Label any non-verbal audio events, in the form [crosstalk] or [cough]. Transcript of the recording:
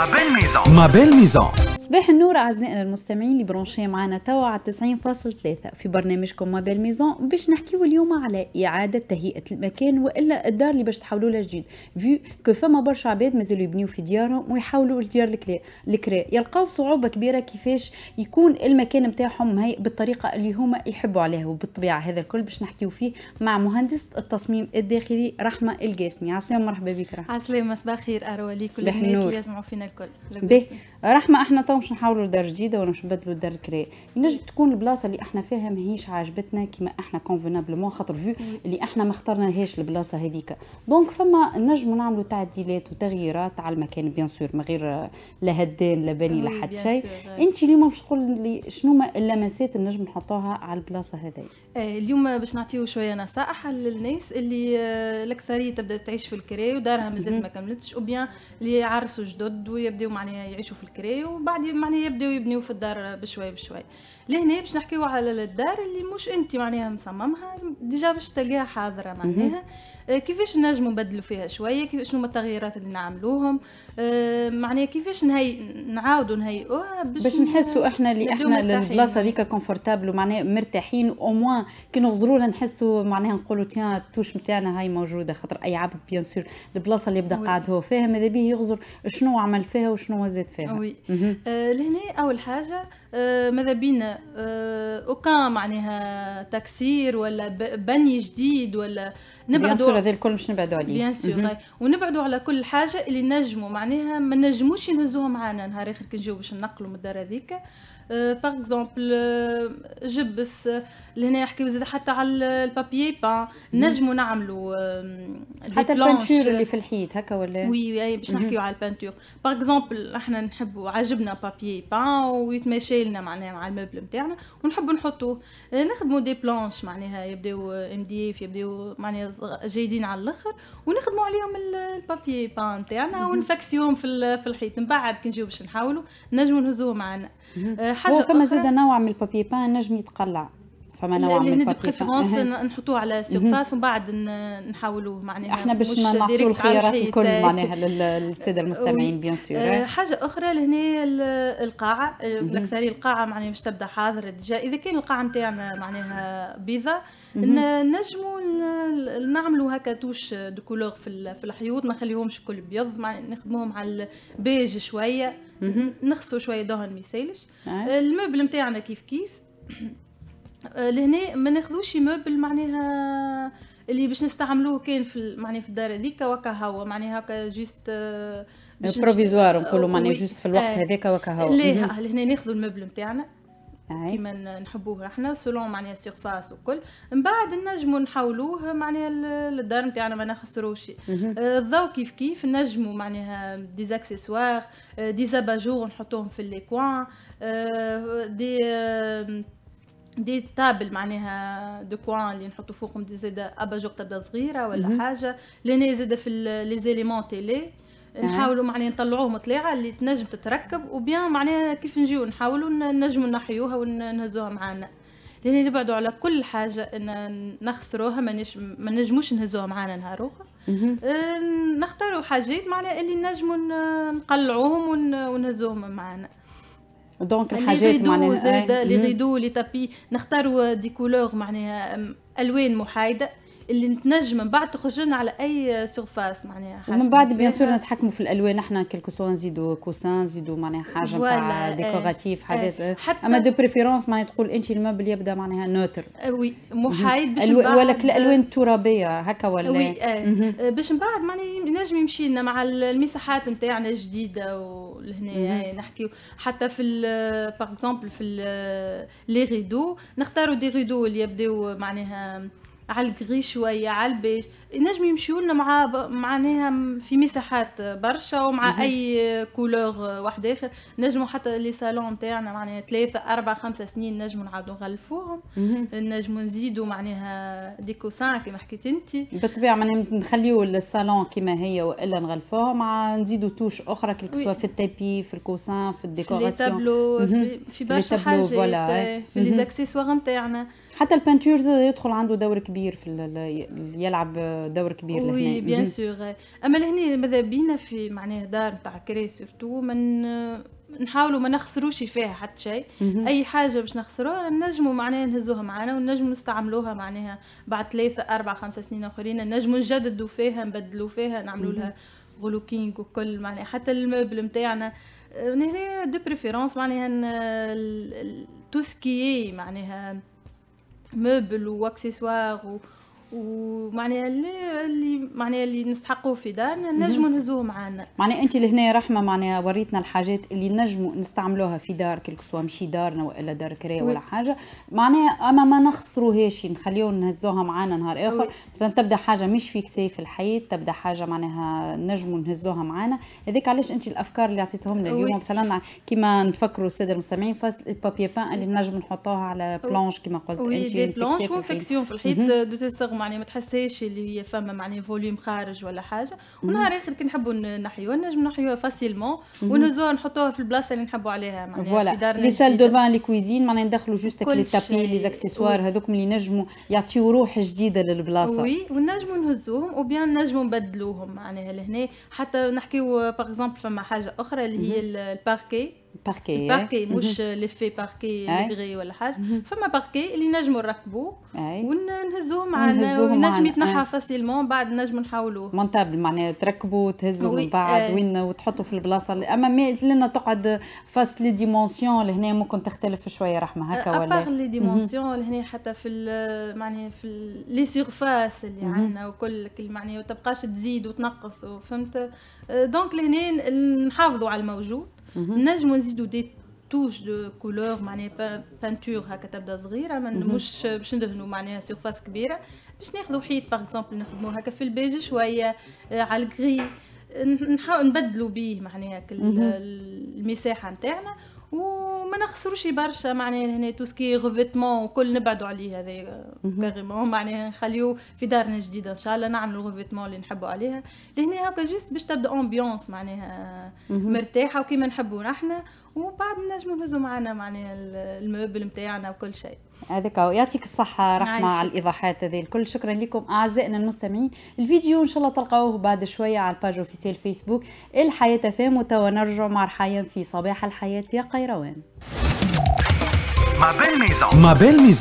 Ma belle maison. Ma belle maison. صباح النور اعزائنا المستمعين اللي برونشي معنا توا على 90.3 في برنامجكم ما بين ميزون باش نحكيو اليوم على اعاده تهيئه المكان والا الدار اللي باش تحولوا لها جديد فيو كو فما برشا عباد مازالوا يبنيو في ديارهم ويحاولوا لديار الكري يلقاو صعوبه كبيره كيفاش يكون المكان نتاعهم هي بالطريقه اللي هما يحبوا عليها وبالطبيعه هذا الكل باش نحكيو فيه مع مهندس التصميم الداخلي رحمه القاسمي عسلامة مرحبا بك رحمه عسلامة صباح خير اروى ليك كل الناس اللي يسمعوا فينا الكل رحمه احنا تو مش نحاولوا لدار جديده ولا مش نبدلوا دار كري ينجم تكون البلاصه اللي احنا فيها ماهيش عاجبتنا كما احنا كونفينابلمون خاطر فيو اللي احنا ما اخترناهاش البلاصه هذيك دونك فما نجموا نعملوا تعديلات وتغييرات على المكان بيان سور من غير لا هدان لا بني لا حد شيء آه. انت اليوم مش تقول لي شنو ما اللمسات النجم نحطوها على البلاصه هذه آه، اليوم باش نعطيو شويه نصائح للناس اللي آه، الاكثريه تبدا تعيش في الكري ودارها مازال ما كملتش او بيان اللي يعرسوا جدد ويبداو معناها يعيشوا في الكري وبعد قاعد معناها يبداو يبنيو في الدار بشوي بشوي لهنا باش نحكيو على الدار اللي مش انت معناها مصممها ديجا باش تلقاها حاضره معناها آه، كيفاش نجمو نبدلو فيها شويه كيفاش شنو التغييرات اللي نعملوهم آه، معناها كيفاش نهي نعاودو نهيئوها باش باش نحسو احنا اللي احنا للبلاصه هذيك كونفورتابل ومعناها مرتاحين او موان كي نغزرو نحسو معناها نقولو تيان التوش نتاعنا هاي موجوده خاطر اي عبد بيان سور البلاصه اللي يبدا قاعد هو فيها ماذا بيه يغزر شنو عمل فيها وشنو زاد فيها وي آه، لهنا اول حاجه آه، ماذا بينا آه، اوكا معناها تكسير ولا بني جديد ولا نبعدوا على الكل مش نبعدوا عليه بيان سور ونبعدوا على كل حاجه اللي نجموا معناها ما نجموش نهزوها معانا نهار اخر كي نجيو باش ننقلوا من الدار هذيك باغ اكزومبل جبس لهنا نحكيو زاد حتى على البابيي با نجمو نعملو حتى البانتور اللي في الحيط هكا ولا وي اي باش نحكيو على البانتور باغ اكزومبل احنا نحبو عجبنا بابيي با ويتماشى لنا معناها مع الموبل نتاعنا ونحبو نحطوه آه، نخدمو دي بلانش معناها يبداو ام دي اف يبداو معناها جيدين على الاخر ونخدمو عليهم البابيي با نتاعنا ونفكسيوهم في في الحيط من بعد كي نجيو باش نحاولو نجمو نهزوه معنا آه، حاجه فما زاد نوع من البابي بان نجم يتقلع فما نوع من البابي البريفيرونس نحطوه على سيرفاس ومن بعد نحاولوه معناها احنا باش نعطيو الخيارات الكل [laughs] معناها للساده المستمعين بيان آه، سور حاجه اخرى لهنا القاعه الاكثريه القاعه معناها باش تبدا حاضر ديجا اذا كان القاعه نتاعنا معناها بيضه نجموا نعملوا هكا توش دو كولور في الحيوط ما نخليهمش كل بيض نخدموهم على البيج شويه نخصو شويه دهن ما نعم. آه، الموبل نتاعنا كيف كيف [clears throat] آه، لهنا ما ناخذوش موبل معناها اللي باش نستعملوه كان في معناها في الدار هذيك وكا هو معناها هكا جوست آه، بروفيزوار نقولوا معناها جوست في الوقت هذاك وكا هو لا لهنا ناخذوا الموبل نتاعنا كيما نحبوه احنا سولون معناها السيرفاس وكل من بعد نجموا نحولوه معناها للدار نتاعنا ما نخسروش آه، الضوء كيف كيف نجموا معناها دي زاكسيسوار دي زاباجور نحطوهم في لي كوان دي دي تابل معناها دو كوان اللي نحطو فوقهم دي زيد اباجور تبدا صغيره ولا حاجه لي زيد في لي زيليمون تيلي أه. نحاولوا معناها نطلعوه مطلعه اللي تنجم تتركب وبيان معناها كيف نجيو نحاولوا نجموا نحيوها ونهزوها معانا لان نبعدوا على كل حاجه ان نخسروها ما, نش... ما نجموش نهزوها معانا نهار اخر أه، نختاروا حاجات معناها اللي نجموا نقلعوهم ون... ونهزوهم معانا دونك الحاجات معناها آه، اللي غيدو اللي تابي نختاروا دي كولور معناها الوان محايده اللي نتنجم من بعد تخرج لنا على اي سيرفاس معناها حاجه ومن بعد بيان سور نتحكموا في الالوان احنا كيلكو نزيدوا كوسان نزيدوا معناها حاجه نتاع إيه. ديكوراتيف إيه. حاجات اما دو بريفيرونس معناها تقول انت المبل يبدا معناها نوتر إيه، وي محايد باش ولا الالوان الترابيه هكا ولا وي باش من بعد معناها ينجم يمشي لنا مع المساحات نتاعنا الجديده ولهنا نحكيو حتى في باغ اكزومبل في لي ريدو نختاروا دي ريدو اللي يبداو معناها على الكغي شويه على البيج نجم يمشيو لنا مع معناها في مساحات برشا ومع مم. اي كولور واحد اخر نجمو حتى لي سالون نتاعنا معناها ثلاثه اربع خمسة سنين نجمو نعاودو نغلفوهم نجمو نزيدو معناها دي كوسان كيما حكيت انت بالطبيعه معناها نخليو الصالون كيما هي والا نغلفوها مع نزيدو توش اخرى سوا في التابي في الكوسان في الديكوراسيون في لي تابلو في برشا حاجات في لي زاكسيسوار نتاعنا حتى البانتورز يدخل عنده دور كبير في يلعب دور كبير لهنا وي بيان سور اما لهنا ماذا بينا في معناها دار نتاع كري سورتو من نحاولوا ما نخسروش فيها حتى شيء اي حاجه باش نخسروها نجموا معناها نهزوها معنا ونجموا نستعملوها معناها بعد ثلاثة أربعة خمسة سنين اخرين نجموا نجددوا فيها نبدلوا فيها نعملوا لها غلوكينغ وكل معناها حتى الموبل نتاعنا آه، هنا دو بريفيرونس معناها توسكي معناها meubles ou accessoires ou, ومعناها اللي اللي معناها اللي نستحقوه في دارنا نجموا نهزوه معانا معناها انت لهنا رحمه معناها وريتنا الحاجات اللي نجموا نستعملوها في دار كل سوا مشي دارنا ولا دار كري ولا حاجه معناها اما ما نخسروهاش نخليو نهزوها معانا نهار اخر مثلا تبدا حاجه مش في كسايف الحياه تبدا حاجه معناها نجموا نهزوها معانا هذيك علاش انت الافكار اللي عطيتهم لنا اليوم مثلا كيما نفكروا الساده المستمعين فصل البابي بان اللي نجم نحطوها على بلانش كيما قلت انت في الحيط دو معناها ما تحسهاش اللي هي فما معناها فوليوم خارج ولا حاجه ونهار اخر كي نحبوا نحيوها نجم نحيوها فاسيلمون ونهزوها نحطوها في البلاصه اللي نحبوا عليها معناها فوالا لي سال دو بان لي كويزين معناها ندخلوا جوست لي تابي لي اكسسوار هذوك اللي نجموا يعطيو روح جديده للبلاصه وي ونجموا نهزوهم وبيان نجموا نبدلوهم معناها لهنا حتى نحكيو باغ اكزومبل فما حاجه اخرى اللي هي الباركي باركي باركي مش لفي باركي لغري ولا حاجه فما باركي اللي نجموا نركبوا ونهزوه معنا ونجم يتنحى فاسيلمون بعد نجم نحاولوه مونتابل معناها تركبوا تهزوا من بعد وين وتحطوا في البلاصه اللي اما لنا تقعد فاس لي ديمونسيون لهنا ممكن تختلف شويه رحمه هكا ولا ابار لي ديمونسيون لهنا حتى في معناها في لي سيرفاس اللي عندنا وكل معناها وتبقاش تزيد وتنقص فهمت دونك لهنا نحافظوا على الموجود Mhm. نجمو نزيدو دي توش دو كولور معناها بانتور هكا تبدا صغيره mhm. مش باش ندهنوا معناها سيرفاس كبيره باش ناخذوا حيط باغ اكزومبل نخدموه هكا في البيج شويه آه، على الكري نحاول نبدلوا به معناها mhm. المساحه نتاعنا وما نخسروش برشا معناها هنا تو سكي غوفيتمون وكل نبعدوا عليه هذا كاريمون آه، معناها نخليو في دارنا الجديده ان شاء الله نعملوا الغوفيتمون اللي نحبوا عليها لهنا هكا جست باش تبدا امبيونس معناها آه، مرتاحه وكيما نحبوا نحنا وبعد نجموا نهزوا معنا معناها الموبل نتاعنا وكل شيء هذاك يعطيك الصحة رحمة على الإيضاحات هذه الكل شكرا لكم أعزائنا المستمعين الفيديو إن شاء الله تلقاوه بعد شوية على الباج أوفيسيال فيسبوك الحياة فام وتوا نرجع مع رحايا في صباح الحياة يا قيروان ما بين ميزان